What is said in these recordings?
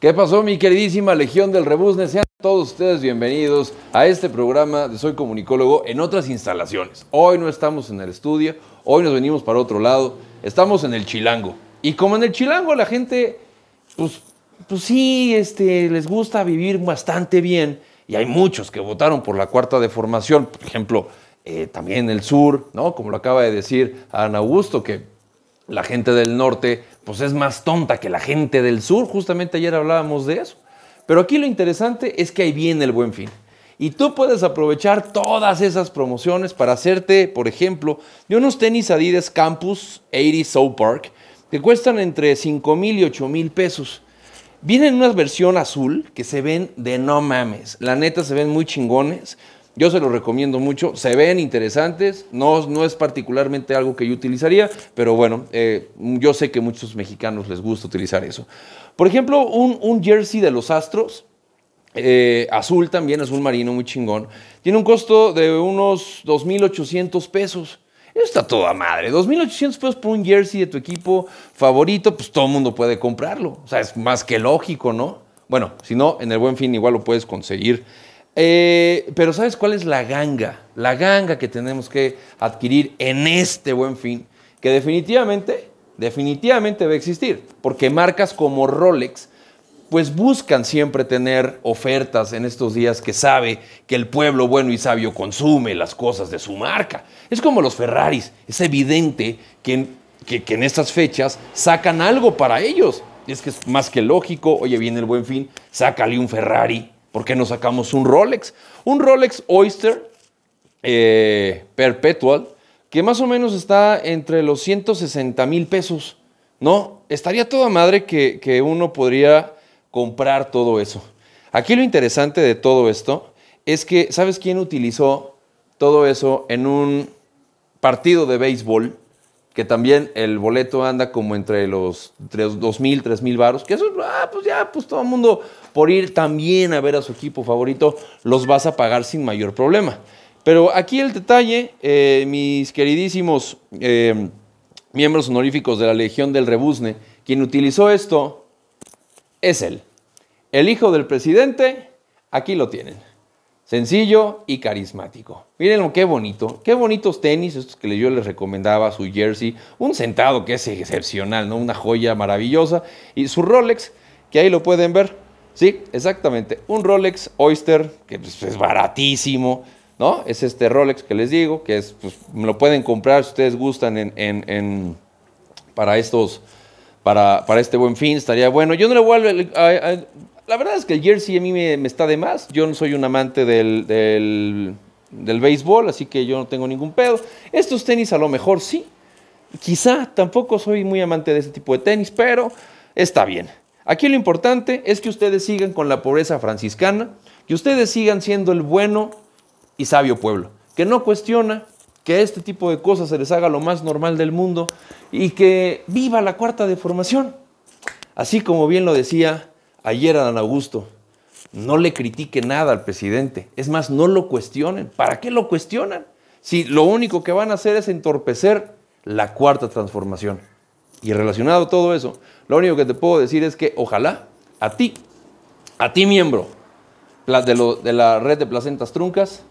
¿Qué pasó, mi queridísima Legión del Rebusne? Sean todos ustedes bienvenidos a este programa de Soy Comunicólogo en otras instalaciones. Hoy no estamos en el estudio, hoy nos venimos para otro lado, estamos en el Chilango. Y como en el Chilango la gente, pues, pues sí, este, les gusta vivir bastante bien y hay muchos que votaron por la cuarta deformación, por ejemplo, eh, también el sur, ¿no? Como lo acaba de decir Ana Augusto, que la gente del norte pues es más tonta que la gente del sur. Justamente ayer hablábamos de eso. Pero aquí lo interesante es que ahí viene el buen fin. Y tú puedes aprovechar todas esas promociones para hacerte, por ejemplo, de unos tenis Adidas Campus 80 Soul Park que cuestan entre 5 mil y 8 mil pesos. Vienen una versión azul que se ven de no mames. La neta se ven muy chingones. Yo se los recomiendo mucho, se ven interesantes, no, no es particularmente algo que yo utilizaría, pero bueno, eh, yo sé que muchos mexicanos les gusta utilizar eso. Por ejemplo, un, un jersey de los Astros, eh, azul también, azul marino, muy chingón, tiene un costo de unos 2.800 pesos. Eso está toda madre. 2.800 pesos por un jersey de tu equipo favorito, pues todo el mundo puede comprarlo. O sea, es más que lógico, ¿no? Bueno, si no, en el buen fin igual lo puedes conseguir. Eh, pero ¿sabes cuál es la ganga? La ganga que tenemos que adquirir en este buen fin, que definitivamente, definitivamente va a existir, porque marcas como Rolex, pues buscan siempre tener ofertas en estos días que sabe que el pueblo bueno y sabio consume las cosas de su marca. Es como los Ferraris, es evidente que en, estas fechas sacan algo para ellos. Es que es más que lógico, oye, viene el buen fin, sácale un Ferrari, ¿Por qué no sacamos un Rolex? Un Rolex Oyster eh, Perpetual, que más o menos está entre los 160 mil pesos. No, estaría toda madre que, uno podría comprar todo eso. Aquí lo interesante de todo esto es que, ¿sabes quién utilizó todo eso en un partido de béisbol? que también el boleto anda como entre los 3 mil varos, que eso, ah, pues ya, pues todo el mundo por ir también a ver a su equipo favorito, los vas a pagar sin mayor problema. Pero aquí el detalle, eh, mis queridísimos eh, miembros honoríficos de la Legión del Rebusne, quien utilizó esto es él, el hijo del presidente, aquí lo tienen. Sencillo y carismático. Miren qué bonito. Qué bonitos tenis, estos que yo les recomendaba, su jersey, un sentado que es excepcional, ¿no? Una joya maravillosa. Y su Rolex, que ahí lo pueden ver, Sí, exactamente. Un Rolex Oyster, que pues, es baratísimo, ¿no? Es este Rolex que les digo, que es, pues, lo pueden comprar si ustedes gustan en, para estos, para, este buen fin, estaría bueno. Yo no le vuelvo. La verdad es que el jersey a mí me, está de más. Yo no soy un amante del, del béisbol, así que yo no tengo ningún pedo. Estos tenis a lo mejor sí. Quizá tampoco soy muy amante de ese tipo de tenis, pero está bien. Aquí lo importante es que ustedes sigan con la pobreza franciscana, que ustedes sigan siendo el bueno y sabio pueblo, que no cuestiona que este tipo de cosas se les haga lo más normal del mundo y que viva la cuarta deformación. Así como bien lo decía ayer Adán Augusto, no le critique nada al presidente, es más, no lo cuestionen. ¿Para qué lo cuestionan? Si lo único que van a hacer es entorpecer la cuarta transformación. Y relacionado a todo eso, lo único que te puedo decir es que ojalá a ti, a ti miembro de, la red de placentas truncas,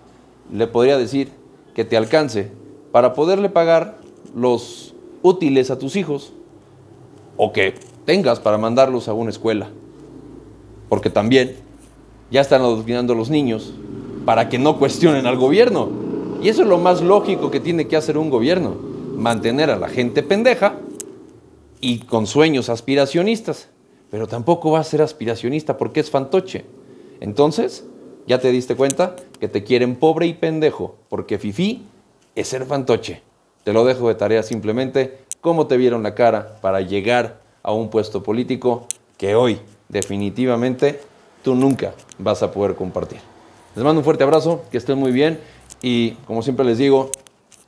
le podría decir que te alcance para poderle pagar los útiles a tus hijos o que tengas para mandarlos a una escuela. Porque también ya están adoctrinando a los niños para que no cuestionen al gobierno. Y eso es lo más lógico que tiene que hacer un gobierno, mantener a la gente pendeja y con sueños aspiracionistas, pero tampoco va a ser aspiracionista porque es fantoche. Entonces, ya te diste cuenta que te quieren pobre y pendejo, porque Fifi es ser fantoche. Te lo dejo de tarea simplemente cómo te vieron la cara para llegar a un puesto político que hoy definitivamente tú nunca vas a poder compartir. Les mando un fuerte abrazo, que estén muy bien y como siempre les digo,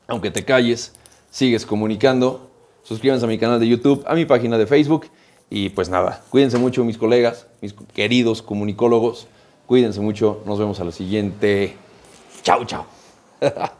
aunque te calles, sigues comunicando Suscríbanse a mi canal de YouTube, a mi página de Facebook. Y pues nada, cuídense mucho mis colegas, mis queridos comunicólogos. Cuídense mucho. Nos vemos a la siguiente. Chao, chao.